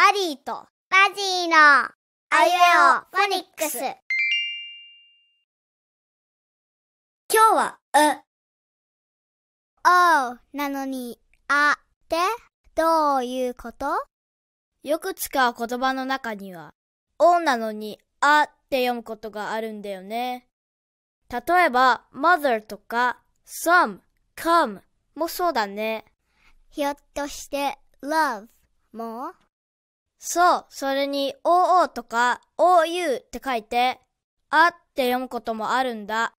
アリーとバジーのあゆえおフォニックス。今日は、う。おうなのに、あってどういうことよく使う言葉の中には、おうなのに、あって読むことがあるんだよね。例えば、mother とか、some, come もそうだね。ひょっとして、love もそう、それに OO とか OU って書いて、あって読むこともあるんだ。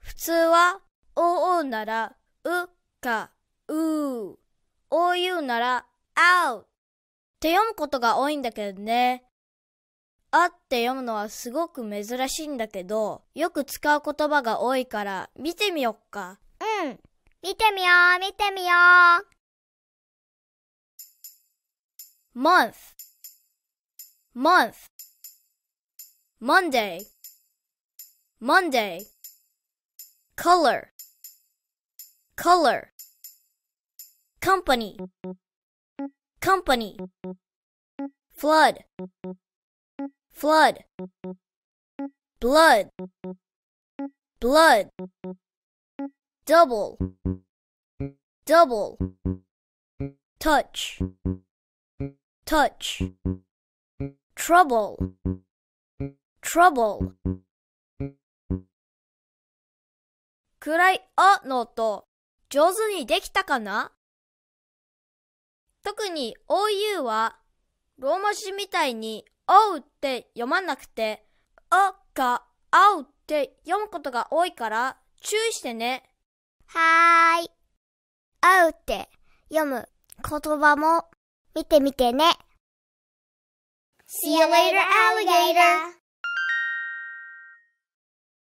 普通は OO なら、うか、う OU なら、あうって読むことが多いんだけどね。あって読むのはすごく珍しいんだけど、よく使う言葉が多いから見てみよっか。うん。見てみよう、見てみよう。month month monday monday color color company company flood flood blood blood double double touch touch trouble trouble 暗いあの音上手にできたかな特に OU はローマ字みたいにう」って読まなくてあかあうって読むことが多いから注意してね。はーい。あうって読む言葉も見てみてね。See you later, alligator!